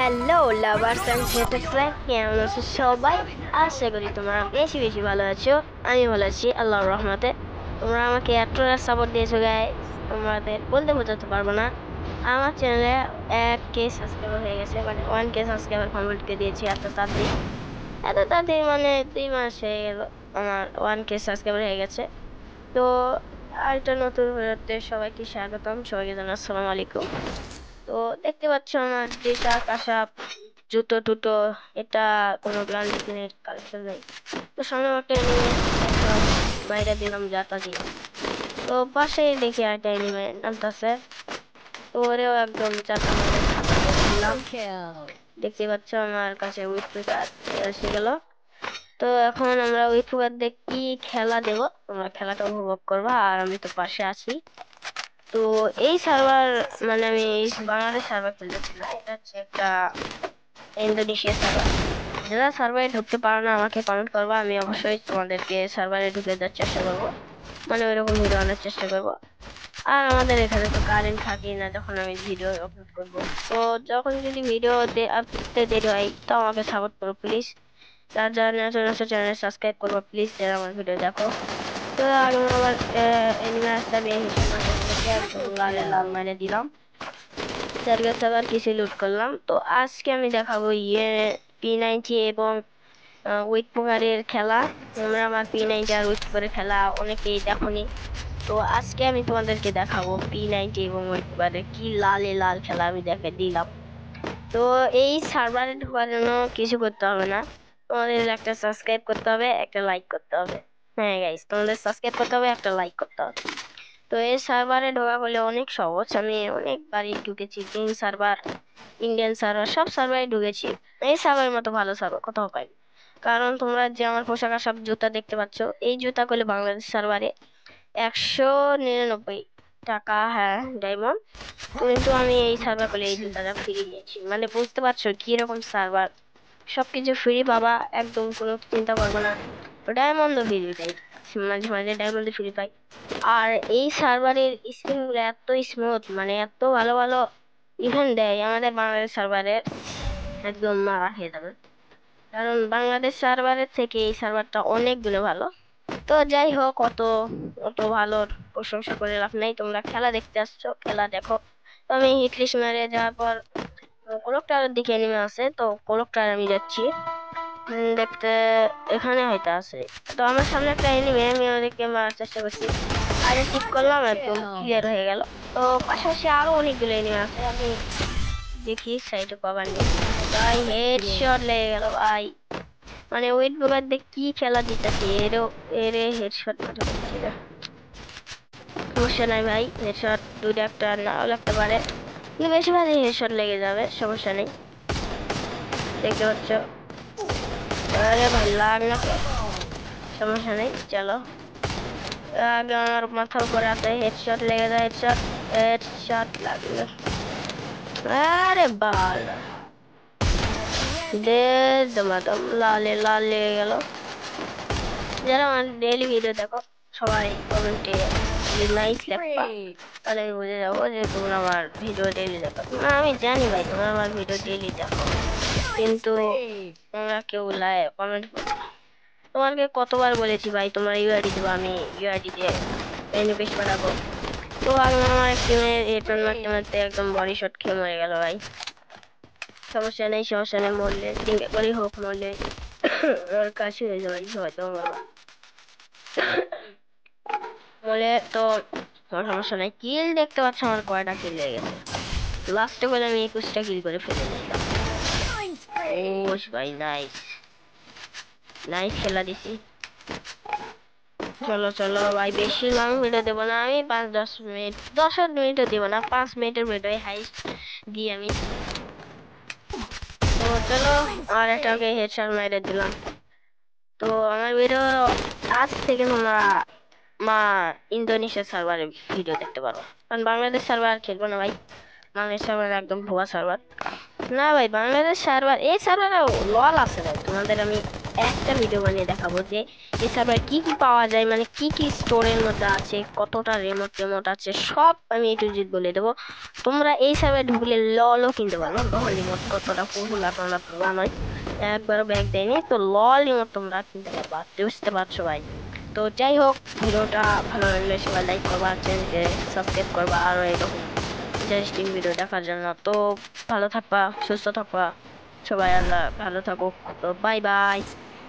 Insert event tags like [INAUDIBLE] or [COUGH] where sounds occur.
hello lovers and হেটার্সরা কেমন আছো সবাই আশা করি তোমরা বেশি বেশি ভালো আছো আমি ভালো আছি আল্লাহ রহমতে তোমরা আমাকে এতটা সাপোর্ট দিয়েছো গায়ে তোমাদের বলতে বোঝাতে পারবো না আমার চ্যানেলে এক কে সাবস্ক্রাইবার হয়ে গেছে মানে ওয়ান কে সাবস্ক্রাইবার করে দিয়েছি এত তাড়াতাড়ি এত তাড়াতাড়ি মানে দুই মাস হয়ে গেল আমার ওয়ান কে সাবস্ক্রাইবার হয়ে গেছে তো আরেকটা নতুন ভিডিওতে সবাইকে স্বাগতম সবাইকে জানাই আসসালামু আলাইকুম তো দেখতে পাচ্ছ আমার যেটা কাঁসা জুতো টুতো এটা কোনো ব্র্যান্ড কালেকশন নেই তো সামনে আমাকে নিয়ে বাইরে দিলাম যাতা দিয়ে তো পাশে দেখি একটা এনিমে নামতেছে তো ওরেও একদম যাতা মেরে খাতা দিলাম দেখতে পাচ্ছ আমার কাছে উইথপিকার এসে গেল তো এখন আমরা উইথপিকার দিয়ে কি খেলা দেবো তোমরা খেলাটা উপভোগ করবা আর আমি তো পাশে আছি তো এই সার্ভার মানে আমি বাংলাদেশ সার্ভার খেলতেছিলাম এটা হচ্ছে একটা ইন্দোনেশিয়া সার্ভার যারা সার্ভারে ঢুকতে পারো না আমাকে কমেন্ট করবো আমি অবশ্যই তোমাদেরকে সার্ভারে ঢুকে দেওয়ার চেষ্টা করবো মানে ওইরকম ভিডিও আনার চেষ্টা করবো আর আমাদের এখানে তো কারেন্ট থাকে না যখন আমি ভিডিও আপলোড করব তো যখন যদি ভিডিওতে আপলোডতে দেরি হয় তো আমাকে সাপোর্ট করো প্লিজ তার জন্য ন্যাচারাল ন্যাচারাল চ্যানেল সাবস্ক্রাইব করবো প্লিজ যারা আমার ভিডিও দেখো তো আর আমার এনিমে আসতে আমি লালে মেরে দিলাম সার্কাস আবার কিছু লুট করলাম তো আজকে আমি দেখাবো ইয়ে পি নাইনটি এবং উইট পোকারের খেলা তোমরা আমার পি নাইনটি আর উইট পোকারের খেলা অনেকেই দেখোনি তো আজকে আমি তোমাদেরকে দেখাবো পি নাইনটি এবং উইট পোকারের কী লালে লাল খেলা আমি দেখে দিলাম তো এই সার্ভারে ঢোকার জন্য কিছু করতে হবে না তোমাদের একটা সাবস্ক্রাইব করতে হবে একটা লাইক করতে হবে হ্যাঁ গাইস তোমাদের সাবস্ক্রাইব করতে হবে একটা লাইক করতে হবে তো এই সার্ভারে ঢোকা করলে অনেক সহজ আমি অনেকবারই ঢুকেছি কিং সার্ভার ইন্ডিয়ান সার্ভার সব সার্ভারে ঢুকেছি এই সার্ভারের মতো ভালো সার্ভার কোথাও পাইনি কারণ তোমরা যে আমার পোশাক সব জুতা দেখতে পাচ্ছ এই জুতা করলে বাংলাদেশ সার্ভারে একশো নিরানব্বই টাকা হ্যাঁ ডায়মন্ড কিন্তু আমি এই সার্ভার করলে এই জুতাটা ফ্রি নিয়েছি মানে বুঝতে পারছো কীরকম সার্ভার সব কিছু ফ্রি পাবা একদম কোনো চিন্তা করবো না ডায়মন্ডও ফ্রি দেয় মাঝে মাঝে ডায়মন্ডে ফ্রি পাই আর এই সার্ভারের স্পিনগুলো এত স্মুথ মানে এত ভালো ভালো ইভেন্ট দেয় আমাদের বাংলাদেশ সার্ভারের একদম মারা খেয়ে যাবে কারণ বাংলাদেশ সার্ভারের থেকে এই সার্ভারটা অনেকগুলো ভালো তো যাই হোক অত অত ভালো প্রশংসা করে লাভ নেই তোমরা খেলা দেখতে আসছো খেলা দেখো তো আমি হিটলিস্ট মেরে যাওয়ার পর কোলকটার দিকে নেমে আসে তো কোলকটার আমি যাচ্ছি দেখতে এখানে হয়তো আছে তো আমার সামনে একটা এনিমি আমি ওদেরকে মারার চেষ্টা করছি আর ঠিক করলাম একদম ক্লিয়ার হয়ে গেল তো পাশাপাশি আরো অনেকগুলো এনিমি আছে আমি দেখি সাইডে পাবার নেই হেড শট লেগে গেল ভাই মানে ওয়েট বোবার দিয়ে কি খেলা দিতেছি এরও এরে হেড শট মারা না সমস্যা নাই ভাই হেড শট দুটো একটা নাও লাগতে পারে কিন্তু বেশিরভাগই হেড শট লেগে যাবে সমস্যা নেই দেখতে পাচ্ছ আরে ভাল্লাম না সমস্যা নেই চলো আগে আমার মাথার উপরে আছে হেডশট লেগে যায় হেডশট হেডশট লাগলো আরে বাল দে দমাদম লালে লাল লেগে গেল যারা আমার ডেলি ভিডিও দেখো সবাই কমেন্টে নাইস লেখবা তাহলে বুঝে যাবো যে তোমরা আমার ভিডিও ডেলি দেখো না আমি জানি ভাই তোমরা আমার ভিডিও ডেলি দেখো কিন্তু ওনারা কেউ কমেন্ট তোমাকে কতবার বলেছি ভাই তোমার ইউআইডি দেবো আমি ইউআইডি দিয়ে ম্যানিফেস্ট পাঠাবো তো আমি আমার একটি রিটার্ন মারতে মারতে একদম বডি শট খেয়ে মরে গেল ভাই সমস্যা নেই সমস্যা নেই মরলে তিনটে করেই হোক মরলে ওর [COUGHS] কাছে হয়ে যাবে সবাই হয়তো মরলে তো কোনো সমস্যা নেই কিল দেখতে পাচ্ছ আমার কয়টা কিল হয়ে গেছে লাস্টে করে আমি একুশটা কিল করে ফেলে দিলাম Push ভাই নাইস নাইস খেলা দিছি চলো চলো ভাই বেশি লং ভিডিও দেবো না আমি পাঁচ দশ মিনিট দশ মিনিটও দেবো না পাঁচ মিনিটের ভিডিও হাইস্ট দিই আমি তো চলো আর একটা ওকে হেডশট মেরে দিলাম তো আমার ভিডিও আজ থেকে তোমরা মা ইন্দোনেশিয়া সার্ভারের ভিডিও দেখতে পারো কারণ বাংলাদেশ সার্ভার খেলবো না ভাই বাংলাদেশ সার্ভার একদম ভুয়া সার্ভার না ভাই বাংলাদেশ সার্ভার এই সার্ভারে লল আছে ভাই তোমাদের আমি একটা ভিডিও বানিয়ে দেখাবো যে এই সার্ভার কি কি পাওয়া যায় মানে কি কি স্টোরের মধ্যে আছে কতটা রেমোট টেমোট আছে সব আমি একটু জিত বলে দেবো তোমরা এই সার্ভারে ঢুকলে ললও কিনতে পারো লল রিমোট কতটা পপুলার তোমরা নয় একবারও ব্যাগ দেয়নি তো লল রিমোট তোমরা কিনতে পারবা বুঝতে পারছো ভাই তো যাই হোক ভিডিওটা ভালো লাগলে সবাই লাইক করবা চ্যানেলকে সাবস্ক্রাইব করবা আরও এরকম ইন্টারেস্টিং ভিডিও দেখার জন্য তো ভালো থাকবা সুস্থ থাকবা সবাই আল্লাহ ভালো থাকুক তো বাই বাই